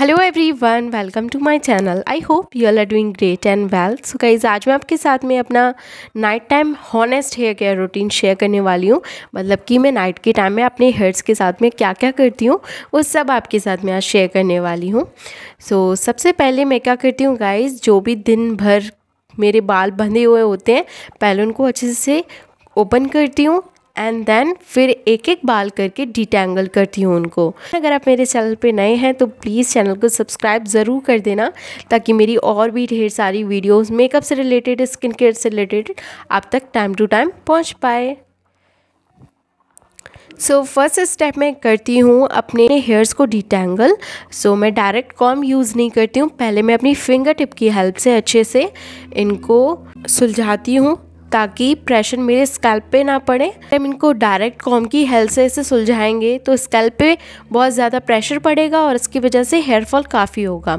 hello everyone welcome to my channel I hope you are are doing great and well so guys आज मैं आपके साथ में अपना night time honest hair care routine share करने वाली हूँ मतलब कि मैं नाइट के टाइम में अपने हेयर्स के साथ में क्या क्या करती हूँ वो सब आपके साथ में आज शेयर करने वाली हूँ सो so, सबसे पहले मैं क्या करती हूँ गाइज जो भी दिन भर मेरे बाल बंधे हुए होते हैं पहले उनको अच्छे से ओपन करती हूँ एंड देन फिर एक एक बाल करके डिटेंगल करती हूँ उनको अगर आप मेरे चैनल पे नए हैं तो प्लीज़ चैनल को सब्सक्राइब ज़रूर कर देना ताकि मेरी और भी ढेर सारी वीडियोस मेकअप से रिलेटेड स्किन केयर से रिलेटेड आप तक टाइम टू टाइम पहुँच पाए सो फर्स्ट स्टेप मैं करती हूँ अपने हेयर्स को डिटेंगल सो so, मैं डायरेक्ट कॉम यूज़ नहीं करती हूँ पहले मैं अपनी फिंगर टिप की हेल्प से अच्छे से इनको सुलझाती हूँ ताकि प्रेशर मेरे स्कैल्प पे ना पड़े हम इनको डायरेक्ट कॉम की हेल्प से इसे सुलझाएंगे तो स्कैल्प पे बहुत ज़्यादा प्रेशर पड़ेगा और इसकी वजह से हेयर फॉल काफ़ी होगा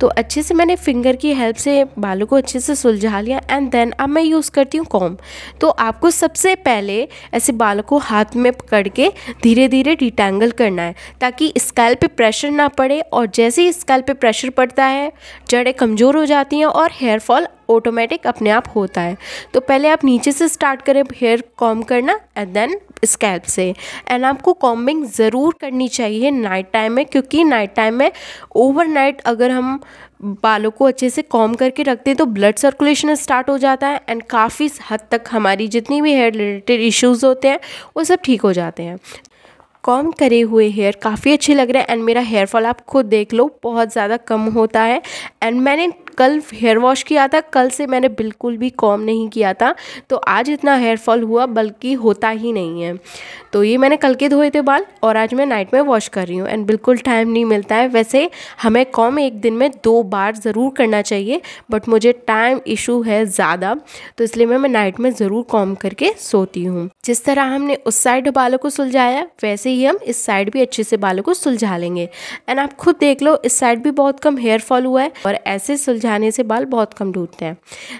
तो अच्छे से मैंने फिंगर की हेल्प से बालों को अच्छे से सुलझा लिया एंड देन अब मैं यूज़ करती हूँ कॉम तो आपको सबसे पहले ऐसे बालों को हाथ में पकड़ के धीरे धीरे डिटेंगल करना है ताकि स्कैल्प पर प्रेशर ना पड़े और जैसे ही स्कैल पर प्रेशर पड़ता है जड़ें कमज़ोर हो जाती हैं और हेयरफॉल ऑटोमेटिक अपने आप होता है तो पहले आप नीचे से स्टार्ट करें हेयर कॉम करना एंड देन स्कैल्प से एंड आपको कॉम्बिंग ज़रूर करनी चाहिए नाइट टाइम में क्योंकि नाइट टाइम में ओवरनाइट अगर हम बालों को अच्छे से कॉम करके रखते हैं तो ब्लड सर्कुलेशन स्टार्ट हो जाता है एंड काफ़ी हद तक हमारी जितनी भी हेयर रिलेटेड इश्यूज़ होते हैं वो सब ठीक हो जाते हैं कॉम करे हुए हेयर काफ़ी अच्छे लग रहे हैं एंड मेरा हेयर फॉल आप खुद देख लो बहुत ज़्यादा कम होता है एंड मैंने कल हेयर वॉश किया था कल से मैंने बिल्कुल भी कॉम नहीं किया था तो आज इतना हेयर फॉल हुआ बल्कि होता ही नहीं है तो ये मैंने कल के धोए थे बाल और आज मैं नाइट में वॉश कर रही हूँ एंड बिल्कुल टाइम नहीं मिलता है वैसे हमें कॉम एक दिन में दो बार ज़रूर करना चाहिए बट मुझे टाइम इशू है ज़्यादा तो इसलिए मैं मैं नाइट में ज़रूर कॉम करके सोती हूँ जिस तरह हमने उस साइड बालों को सुलझाया वैसे ही हम इस साइड भी अच्छे से बालों को सुलझा लेंगे एंड आप खुद देख लो इस साइड भी बहुत कम हेयर फॉल हुआ है और ऐसे सुलझा जाने से बाल बहुत कम टूटते हैं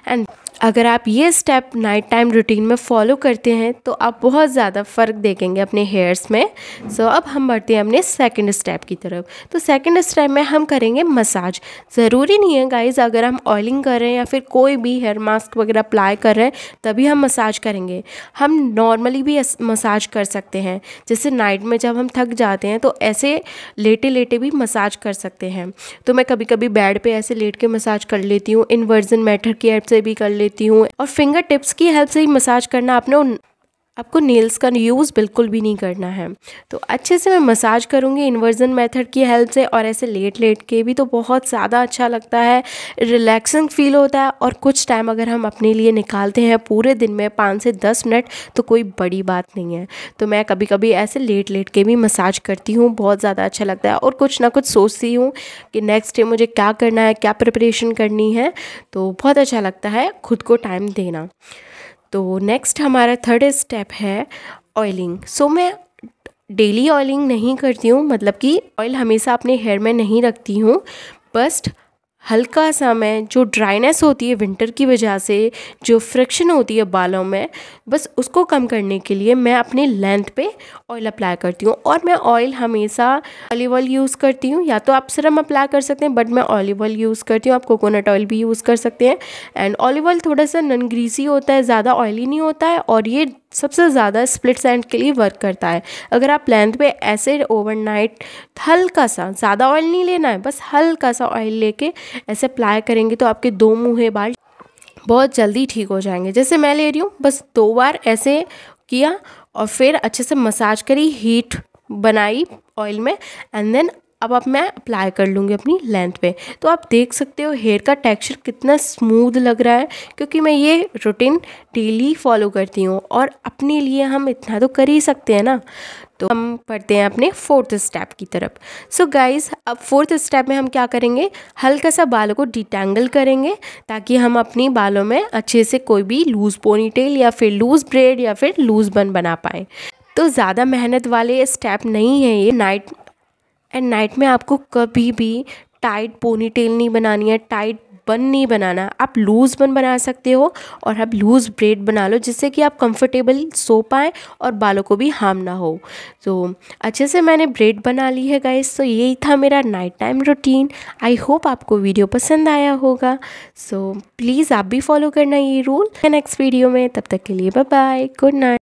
एंड अगर आप ये स्टेप नाइट टाइम रूटीन में फॉलो करते हैं तो आप बहुत ज़्यादा फ़र्क देखेंगे अपने हेयर्स में सो so, अब हम बढ़ते हैं अपने सेकंड स्टेप की तरफ तो सेकंड स्टेप में हम करेंगे मसाज ज़रूरी नहीं है गाइस अगर हम ऑयलिंग कर रहे हैं या फिर कोई भी हेयर मास्क वगैरह अप्लाई कर रहे हैं तभी हम मसाज करेंगे हम नॉर्मली भी मसाज कर सकते हैं जैसे नाइट में जब हम थक जाते हैं तो ऐसे लेटे लेटे भी मसाज कर सकते हैं तो मैं कभी कभी बेड पर ऐसे लेट के मसाज कर लेती हूँ इन मैटर की ऐप से भी कर लेती हूँ और फिंगर टिप्स की हेल्प से ही मसाज करना अपने आपको नेल्स का यूज़ बिल्कुल भी नहीं करना है तो अच्छे से मैं मसाज करूँगी इन्वर्जन मेथड की हेल्प से और ऐसे लेट लेट के भी तो बहुत ज़्यादा अच्छा लगता है रिलैक्सिंग फील होता है और कुछ टाइम अगर हम अपने लिए निकालते हैं पूरे दिन में पाँच से दस मिनट तो कोई बड़ी बात नहीं है तो मैं कभी कभी ऐसे लेट लेट के भी मसाज करती हूँ बहुत ज़्यादा अच्छा लगता है और कुछ ना कुछ सोचती हूँ कि नेक्स्ट डे मुझे क्या करना है क्या प्रिपरेशन करनी है तो बहुत अच्छा लगता है खुद को टाइम देना तो नेक्स्ट हमारा थर्ड स्टेप है ऑयलिंग सो so, मैं डेली ऑयलिंग नहीं करती हूँ मतलब कि ऑयल हमेशा अपने हेयर में नहीं रखती हूँ बस्ट हल्का सा मैं जो ड्राइनेस होती है विंटर की वजह से जो फ्रिक्शन होती है बालों में बस उसको कम करने के लिए मैं अपने लेंथ पे ऑयल अप्लाई करती हूँ और मैं ऑयल हमेशा ऑलिव ऑयल यूज़ करती हूँ या तो आप सिरम अप्लाई कर सकते हैं बट मैं ऑलिव ऑयल यूज़ करती हूँ आप कोकोनट ऑयल भी यूज़ कर सकते हैं एंड ऑलिव ऑयल थोड़ा सा नन ग्रीसी होता है ज़्यादा ऑयली नहीं होता है और ये सबसे ज़्यादा स्प्लिट सेंट के लिए वर्क करता है अगर आप लेंथ पे ऐसे ओवरनाइट हल्का सा ज़्यादा ऑयल नहीं लेना है बस हल्का सा ऑयल लेके ऐसे अप्लाई करेंगे तो आपके दो मुँहे बाल बहुत जल्दी ठीक हो जाएंगे जैसे मैं ले रही हूँ बस दो बार ऐसे किया और फिर अच्छे से मसाज करी हीट बनाई ऑयल में एंड देन अब अब मैं अप्लाई कर लूँगी अपनी लेंथ पे तो आप देख सकते हो हेयर का टेक्सचर कितना स्मूथ लग रहा है क्योंकि मैं ये रूटीन डेली फॉलो करती हूँ और अपने लिए हम इतना तो कर ही सकते हैं ना तो हम पढ़ते हैं अपने फोर्थ स्टेप की तरफ सो so गाइस अब फोर्थ स्टेप में हम क्या करेंगे हल्का सा बालों को डिटेंगल करेंगे ताकि हम अपनी बालों में अच्छे से कोई भी लूज़ पोनीटेल या फिर लूज़ ब्रेड या फिर लूज़ बन बना पाएँ तो ज़्यादा मेहनत वाले स्टेप नहीं है ये नाइट एंड नाइट में आपको कभी भी टाइट पोनी टेल नहीं बनानी है टाइट बन नहीं बनाना आप लूज़ बन बना सकते हो और आप लूज़ ब्रेड बना लो जिससे कि आप कंफर्टेबल सो पाए और बालों को भी हार्म ना हो तो अच्छे से मैंने ब्रेड बना ली है गाइस तो यही था मेरा night time routine I hope आपको वीडियो पसंद आया होगा सो so, प्लीज़ आप भी फॉलो करना ये रूल नेक्स्ट वीडियो में तब तक के लिए बाय बाय गुड नाइट